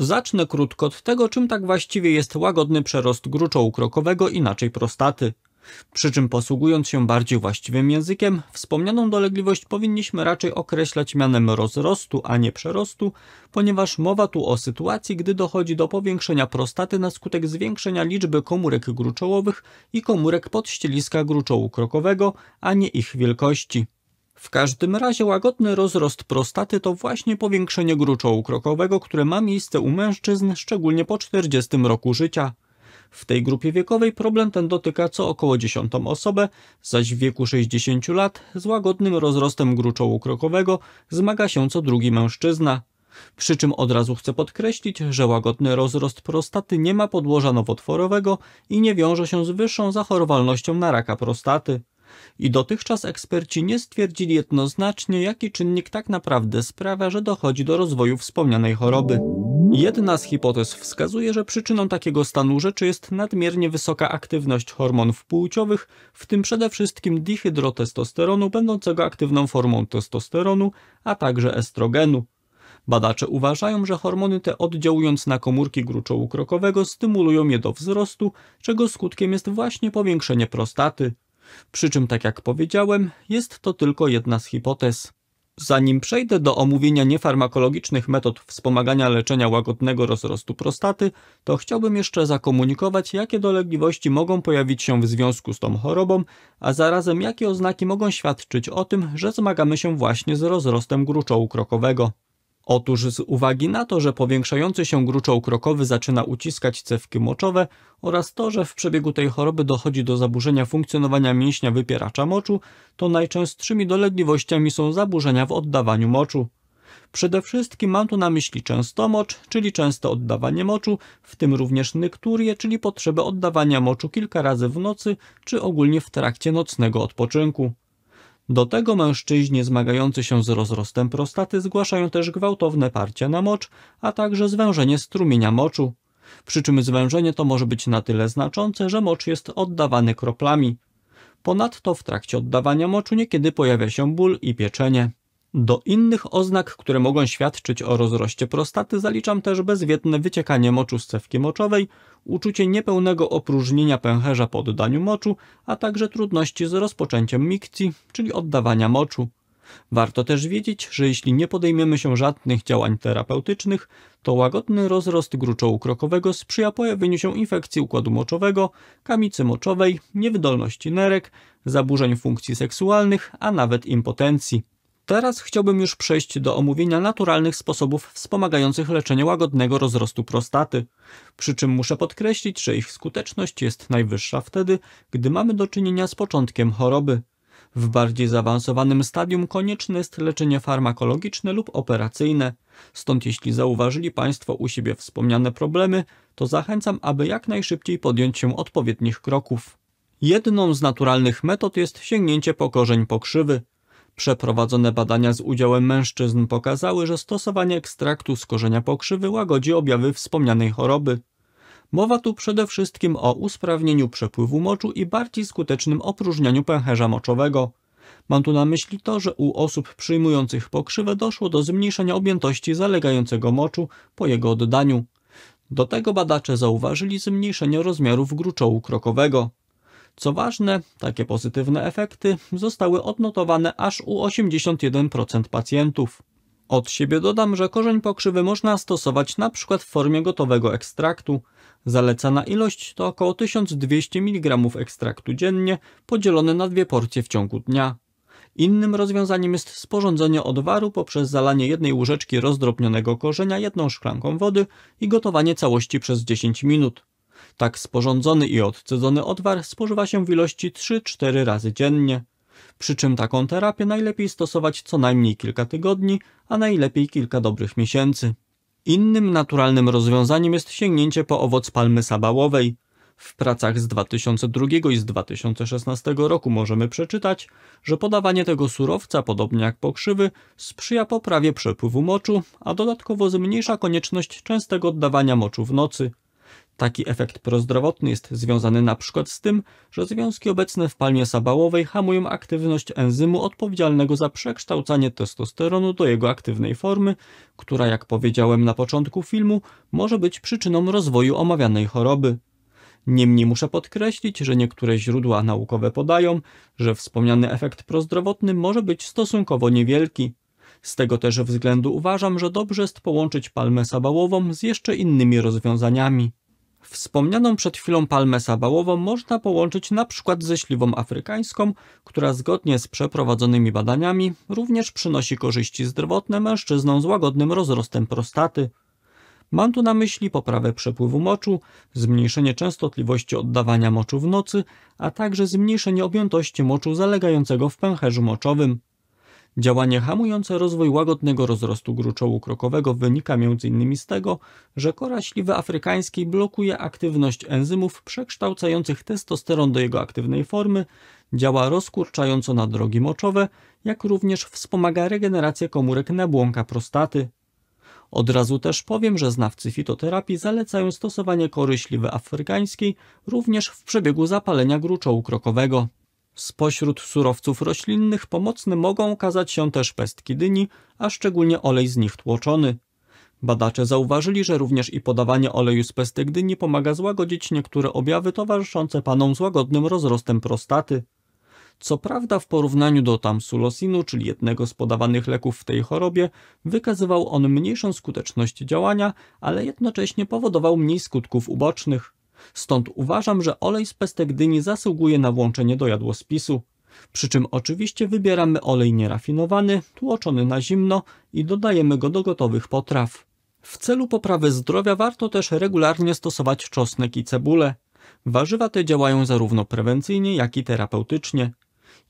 Zacznę krótko od tego, czym tak właściwie jest łagodny przerost gruczołu krokowego, inaczej prostaty. Przy czym posługując się bardziej właściwym językiem, wspomnianą dolegliwość powinniśmy raczej określać mianem rozrostu, a nie przerostu, ponieważ mowa tu o sytuacji, gdy dochodzi do powiększenia prostaty na skutek zwiększenia liczby komórek gruczołowych i komórek podścieliska gruczołu krokowego, a nie ich wielkości. W każdym razie łagodny rozrost prostaty to właśnie powiększenie gruczołu krokowego, które ma miejsce u mężczyzn, szczególnie po 40 roku życia. W tej grupie wiekowej problem ten dotyka co około 10 osobę, zaś w wieku 60 lat z łagodnym rozrostem gruczołu krokowego zmaga się co drugi mężczyzna. Przy czym od razu chcę podkreślić, że łagodny rozrost prostaty nie ma podłoża nowotworowego i nie wiąże się z wyższą zachorowalnością na raka prostaty. I dotychczas eksperci nie stwierdzili jednoznacznie, jaki czynnik tak naprawdę sprawia, że dochodzi do rozwoju wspomnianej choroby. Jedna z hipotez wskazuje, że przyczyną takiego stanu rzeczy jest nadmiernie wysoka aktywność hormonów płciowych, w tym przede wszystkim dihydrotestosteronu, będącego aktywną formą testosteronu, a także estrogenu. Badacze uważają, że hormony te oddziałując na komórki gruczołu krokowego stymulują je do wzrostu, czego skutkiem jest właśnie powiększenie prostaty. Przy czym, tak jak powiedziałem, jest to tylko jedna z hipotez. Zanim przejdę do omówienia niefarmakologicznych metod wspomagania leczenia łagodnego rozrostu prostaty, to chciałbym jeszcze zakomunikować, jakie dolegliwości mogą pojawić się w związku z tą chorobą, a zarazem jakie oznaki mogą świadczyć o tym, że zmagamy się właśnie z rozrostem gruczołu krokowego. Otóż z uwagi na to, że powiększający się gruczoł krokowy zaczyna uciskać cewki moczowe oraz to, że w przebiegu tej choroby dochodzi do zaburzenia funkcjonowania mięśnia wypieracza moczu, to najczęstszymi dolegliwościami są zaburzenia w oddawaniu moczu. Przede wszystkim mam tu na myśli częstomocz, czyli częste oddawanie moczu, w tym również nykturię, czyli potrzebę oddawania moczu kilka razy w nocy czy ogólnie w trakcie nocnego odpoczynku. Do tego mężczyźni zmagający się z rozrostem prostaty zgłaszają też gwałtowne parcie na mocz, a także zwężenie strumienia moczu. Przy czym zwężenie to może być na tyle znaczące, że mocz jest oddawany kroplami. Ponadto w trakcie oddawania moczu niekiedy pojawia się ból i pieczenie. Do innych oznak, które mogą świadczyć o rozroście prostaty, zaliczam też bezwietne wyciekanie moczu z cewki moczowej, uczucie niepełnego opróżnienia pęcherza po oddaniu moczu, a także trudności z rozpoczęciem mikcji, czyli oddawania moczu. Warto też wiedzieć, że jeśli nie podejmiemy się żadnych działań terapeutycznych, to łagodny rozrost gruczołu krokowego sprzyja pojawieniu się infekcji układu moczowego, kamicy moczowej, niewydolności nerek, zaburzeń funkcji seksualnych, a nawet impotencji. Teraz chciałbym już przejść do omówienia naturalnych sposobów wspomagających leczenie łagodnego rozrostu prostaty. Przy czym muszę podkreślić, że ich skuteczność jest najwyższa wtedy, gdy mamy do czynienia z początkiem choroby. W bardziej zaawansowanym stadium konieczne jest leczenie farmakologiczne lub operacyjne. Stąd jeśli zauważyli Państwo u siebie wspomniane problemy, to zachęcam, aby jak najszybciej podjąć się odpowiednich kroków. Jedną z naturalnych metod jest sięgnięcie po korzeń pokrzywy. Przeprowadzone badania z udziałem mężczyzn pokazały, że stosowanie ekstraktu z korzenia pokrzywy łagodzi objawy wspomnianej choroby. Mowa tu przede wszystkim o usprawnieniu przepływu moczu i bardziej skutecznym opróżnianiu pęcherza moczowego. Mam tu na myśli to, że u osób przyjmujących pokrzywę doszło do zmniejszenia objętości zalegającego moczu po jego oddaniu. Do tego badacze zauważyli zmniejszenie rozmiarów gruczołu krokowego. Co ważne, takie pozytywne efekty zostały odnotowane aż u 81% pacjentów. Od siebie dodam, że korzeń pokrzywy można stosować np. w formie gotowego ekstraktu. Zalecana ilość to około 1200 mg ekstraktu dziennie podzielone na dwie porcje w ciągu dnia. Innym rozwiązaniem jest sporządzenie odwaru poprzez zalanie jednej łyżeczki rozdrobnionego korzenia jedną szklanką wody i gotowanie całości przez 10 minut. Tak sporządzony i odcedzony odwar spożywa się w ilości 3-4 razy dziennie. Przy czym taką terapię najlepiej stosować co najmniej kilka tygodni, a najlepiej kilka dobrych miesięcy. Innym naturalnym rozwiązaniem jest sięgnięcie po owoc palmy sabałowej. W pracach z 2002 i z 2016 roku możemy przeczytać, że podawanie tego surowca, podobnie jak pokrzywy, sprzyja poprawie przepływu moczu, a dodatkowo zmniejsza konieczność częstego oddawania moczu w nocy. Taki efekt prozdrowotny jest związany na przykład, z tym, że związki obecne w palmie sabałowej hamują aktywność enzymu odpowiedzialnego za przekształcanie testosteronu do jego aktywnej formy, która, jak powiedziałem na początku filmu, może być przyczyną rozwoju omawianej choroby. Niemniej muszę podkreślić, że niektóre źródła naukowe podają, że wspomniany efekt prozdrowotny może być stosunkowo niewielki. Z tego też względu uważam, że dobrze jest połączyć palmę sabałową z jeszcze innymi rozwiązaniami. Wspomnianą przed chwilą palmę sabałową można połączyć na przykład ze śliwą afrykańską, która zgodnie z przeprowadzonymi badaniami również przynosi korzyści zdrowotne mężczyznom z łagodnym rozrostem prostaty. Mam tu na myśli poprawę przepływu moczu, zmniejszenie częstotliwości oddawania moczu w nocy, a także zmniejszenie objętości moczu zalegającego w pęcherzu moczowym. Działanie hamujące rozwój łagodnego rozrostu gruczołu krokowego wynika m.in. z tego, że kora śliwy afrykańskiej blokuje aktywność enzymów przekształcających testosteron do jego aktywnej formy, działa rozkurczająco na drogi moczowe, jak również wspomaga regenerację komórek nabłonka prostaty. Od razu też powiem, że znawcy fitoterapii zalecają stosowanie kory śliwy afrykańskiej również w przebiegu zapalenia gruczołu krokowego. Spośród surowców roślinnych pomocne mogą okazać się też pestki dyni, a szczególnie olej z nich tłoczony. Badacze zauważyli, że również i podawanie oleju z pestek dyni pomaga złagodzić niektóre objawy towarzyszące panom z łagodnym rozrostem prostaty. Co prawda w porównaniu do tamsulosinu, czyli jednego z podawanych leków w tej chorobie, wykazywał on mniejszą skuteczność działania, ale jednocześnie powodował mniej skutków ubocznych. Stąd uważam, że olej z pestek dyni zasługuje na włączenie do jadłospisu. Przy czym oczywiście wybieramy olej nierafinowany, tłoczony na zimno i dodajemy go do gotowych potraw. W celu poprawy zdrowia warto też regularnie stosować czosnek i cebulę. Warzywa te działają zarówno prewencyjnie, jak i terapeutycznie.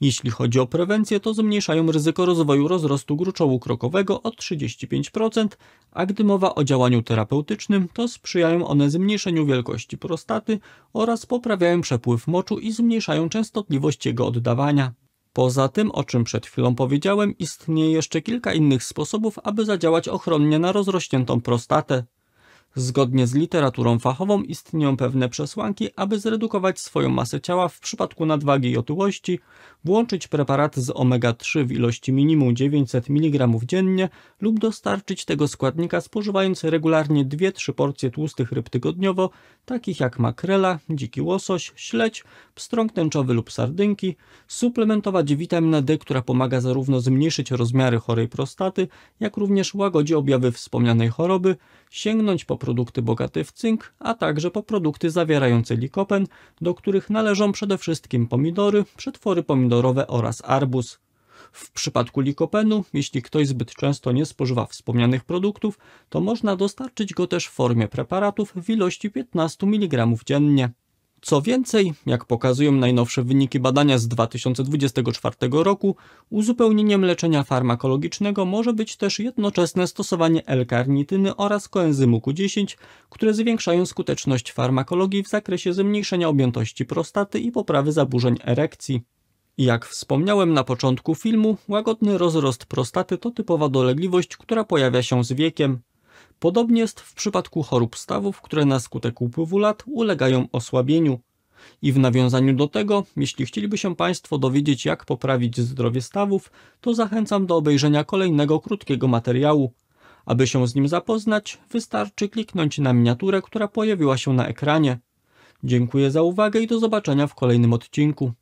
Jeśli chodzi o prewencję, to zmniejszają ryzyko rozwoju rozrostu gruczołu krokowego o 35%, a gdy mowa o działaniu terapeutycznym, to sprzyjają one zmniejszeniu wielkości prostaty oraz poprawiają przepływ moczu i zmniejszają częstotliwość jego oddawania. Poza tym, o czym przed chwilą powiedziałem, istnieje jeszcze kilka innych sposobów, aby zadziałać ochronnie na rozrośniętą prostatę. Zgodnie z literaturą fachową istnieją pewne przesłanki, aby zredukować swoją masę ciała w przypadku nadwagi i otyłości, włączyć preparaty z omega-3 w ilości minimum 900 mg dziennie lub dostarczyć tego składnika spożywając regularnie 2-3 porcje tłustych ryb tygodniowo, takich jak makrela, dziki łosoś, śledź, pstrąg tęczowy lub sardynki, suplementować witaminę D, która pomaga zarówno zmniejszyć rozmiary chorej prostaty, jak również łagodzi objawy wspomnianej choroby, sięgnąć po produkty bogate w cynk, a także po produkty zawierające likopen, do których należą przede wszystkim pomidory, przetwory pomidorowe oraz arbuz. W przypadku likopenu, jeśli ktoś zbyt często nie spożywa wspomnianych produktów, to można dostarczyć go też w formie preparatów w ilości 15 mg dziennie. Co więcej, jak pokazują najnowsze wyniki badania z 2024 roku, uzupełnieniem leczenia farmakologicznego może być też jednoczesne stosowanie L-karnityny oraz koenzymu Q10, które zwiększają skuteczność farmakologii w zakresie zmniejszenia objętości prostaty i poprawy zaburzeń erekcji. Jak wspomniałem na początku filmu, łagodny rozrost prostaty to typowa dolegliwość, która pojawia się z wiekiem. Podobnie jest w przypadku chorób stawów, które na skutek upływu lat ulegają osłabieniu. I w nawiązaniu do tego, jeśli chcieliby się Państwo dowiedzieć, jak poprawić zdrowie stawów, to zachęcam do obejrzenia kolejnego krótkiego materiału. Aby się z nim zapoznać, wystarczy kliknąć na miniaturę, która pojawiła się na ekranie. Dziękuję za uwagę i do zobaczenia w kolejnym odcinku.